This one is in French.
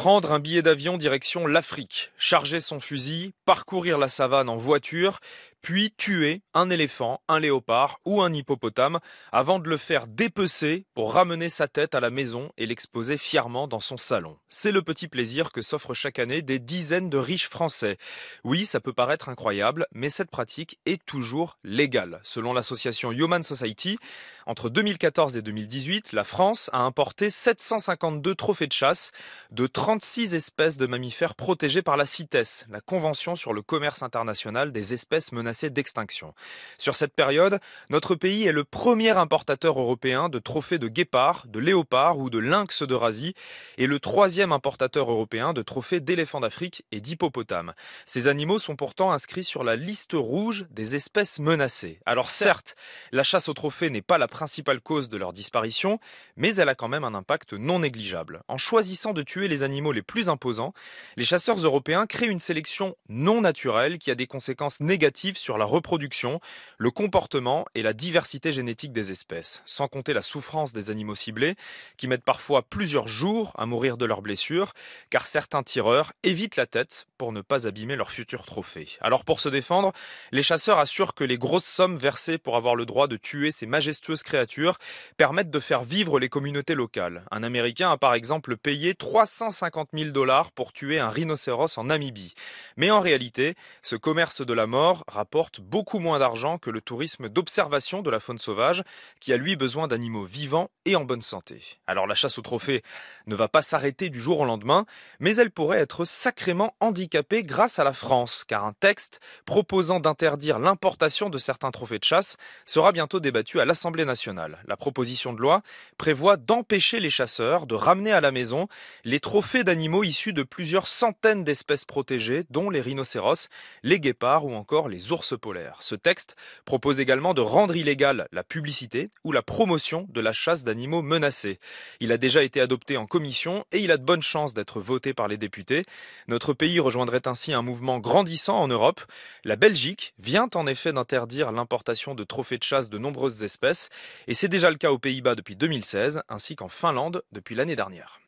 Prendre un billet d'avion direction l'Afrique, charger son fusil, parcourir la savane en voiture, puis tuer un éléphant, un léopard ou un hippopotame avant de le faire dépecer pour ramener sa tête à la maison et l'exposer fièrement dans son salon. C'est le petit plaisir que s'offrent chaque année des dizaines de riches Français. Oui, ça peut paraître incroyable, mais cette pratique est toujours légale. Selon l'association Human Society, entre 2014 et 2018, la France a importé 752 trophées de chasse de 36 espèces de mammifères protégées par la CITES, la Convention sur le commerce international des espèces menacées d'extinction. Sur cette période, notre pays est le premier importateur européen de trophées de guépards, de léopards ou de lynx d'Eurasie et le troisième importateur européen de trophées d'éléphants d'Afrique et d'hippopotames. Ces animaux sont pourtant inscrits sur la liste rouge des espèces menacées. Alors certes, la chasse aux trophées n'est pas la principale cause de leur disparition, mais elle a quand même un impact non négligeable. En choisissant de tuer les animaux les plus imposants, les chasseurs européens créent une sélection non naturelle qui a des conséquences négatives sur la reproduction, le comportement et la diversité génétique des espèces, sans compter la souffrance des animaux ciblés, qui mettent parfois plusieurs jours à mourir de leurs blessures, car certains tireurs évitent la tête pour ne pas abîmer leur futur trophée. Alors pour se défendre, les chasseurs assurent que les grosses sommes versées pour avoir le droit de tuer ces majestueuses créatures permettent de faire vivre les communautés locales. Un Américain a par exemple payé 350 000 dollars pour tuer un rhinocéros en Namibie. Mais en réalité, ce commerce de la mort rapporte beaucoup moins d'argent que le tourisme d'observation de la faune sauvage, qui a lui besoin d'animaux vivants et en bonne santé. Alors la chasse au trophée ne va pas s'arrêter du jour au lendemain, mais elle pourrait être sacrément handicapée grâce à la France, car un texte proposant d'interdire l'importation de certains trophées de chasse sera bientôt débattu à l'Assemblée nationale. La proposition de loi prévoit d'empêcher les chasseurs de ramener à la maison les trophées d'animaux issus de plusieurs centaines d'espèces protégées, dont les rhinocéros, les guépards ou encore les ours polaires. Ce texte propose également de rendre illégale la publicité ou la promotion de la chasse d'animaux menacés. Il a déjà été adopté en commission et il a de bonnes chances d'être voté par les députés. Notre pays rejoint rejoindrait ainsi un mouvement grandissant en Europe. La Belgique vient en effet d'interdire l'importation de trophées de chasse de nombreuses espèces, et c'est déjà le cas aux Pays-Bas depuis 2016, ainsi qu'en Finlande depuis l'année dernière.